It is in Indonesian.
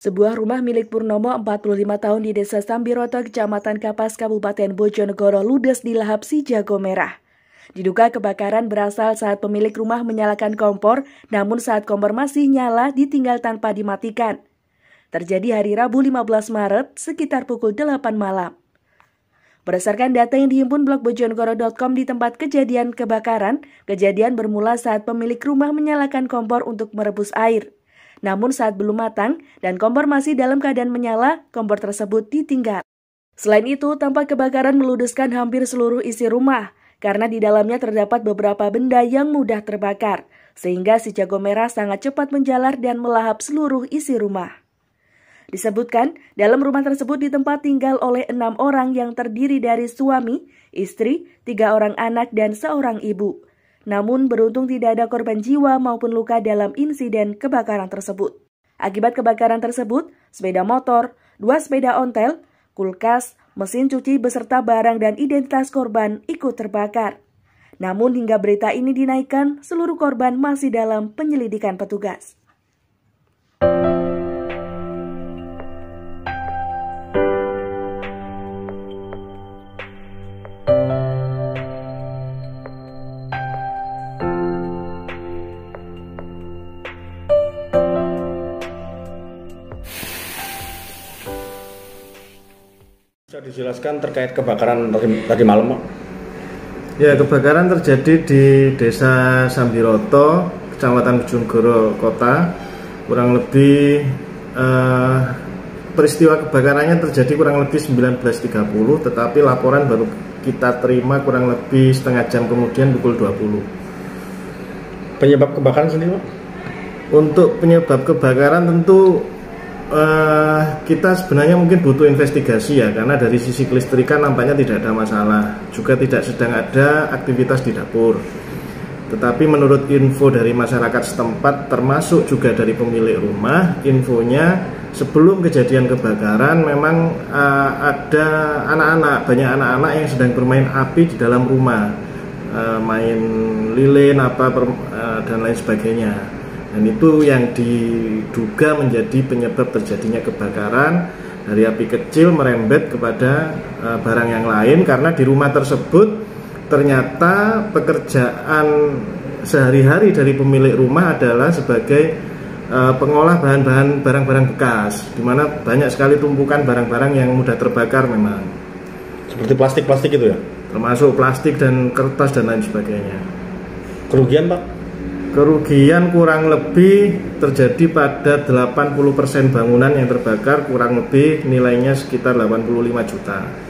Sebuah rumah milik Purnomo 45 tahun di Desa Sambiroto, Kecamatan Kapas, Kabupaten Bojonegoro, ludes di lahap si jago merah. Diduga kebakaran berasal saat pemilik rumah menyalakan kompor, namun saat kompor masih nyala ditinggal tanpa dimatikan. Terjadi hari Rabu 15 Maret sekitar pukul 8 malam. Berdasarkan data yang dihimpun blog bojonegoro.com di tempat kejadian kebakaran, kejadian bermula saat pemilik rumah menyalakan kompor untuk merebus air. Namun saat belum matang dan kompor masih dalam keadaan menyala, kompor tersebut ditinggal. Selain itu, tampak kebakaran meludeskan hampir seluruh isi rumah karena di dalamnya terdapat beberapa benda yang mudah terbakar, sehingga si jago merah sangat cepat menjalar dan melahap seluruh isi rumah. Disebutkan, dalam rumah tersebut ditempat tinggal oleh enam orang yang terdiri dari suami, istri, tiga orang anak, dan seorang ibu. Namun beruntung tidak ada korban jiwa maupun luka dalam insiden kebakaran tersebut. Akibat kebakaran tersebut, sepeda motor, dua sepeda ontel, kulkas, mesin cuci beserta barang dan identitas korban ikut terbakar. Namun hingga berita ini dinaikkan, seluruh korban masih dalam penyelidikan petugas. dijelaskan terkait kebakaran tadi malam, Pak? Ya, kebakaran terjadi di Desa Sambiroto, Kecamatan Bojonegoro Kota. Kurang lebih eh, peristiwa kebakarannya terjadi kurang lebih 19.30, tetapi laporan baru kita terima kurang lebih setengah jam kemudian pukul 20. Penyebab kebakaran sendiri, Pak? Untuk penyebab kebakaran tentu uh, kita sebenarnya mungkin butuh investigasi ya karena dari sisi kelistrikan nampaknya tidak ada masalah juga tidak sedang ada aktivitas di dapur tetapi menurut info dari masyarakat setempat termasuk juga dari pemilik rumah infonya sebelum kejadian kebakaran memang uh, ada anak-anak banyak anak-anak yang sedang bermain api di dalam rumah uh, main lilin apa per, uh, dan lain sebagainya dan itu yang diduga menjadi penyebab terjadinya kebakaran dari api kecil merembet kepada uh, barang yang lain karena di rumah tersebut ternyata pekerjaan sehari-hari dari pemilik rumah adalah sebagai uh, pengolah bahan-bahan barang-barang bekas di mana banyak sekali tumpukan barang-barang yang mudah terbakar memang seperti plastik-plastik itu ya termasuk plastik dan kertas dan lain sebagainya kerugian pak Kerugian kurang lebih terjadi pada 80% bangunan yang terbakar kurang lebih nilainya sekitar 85 juta.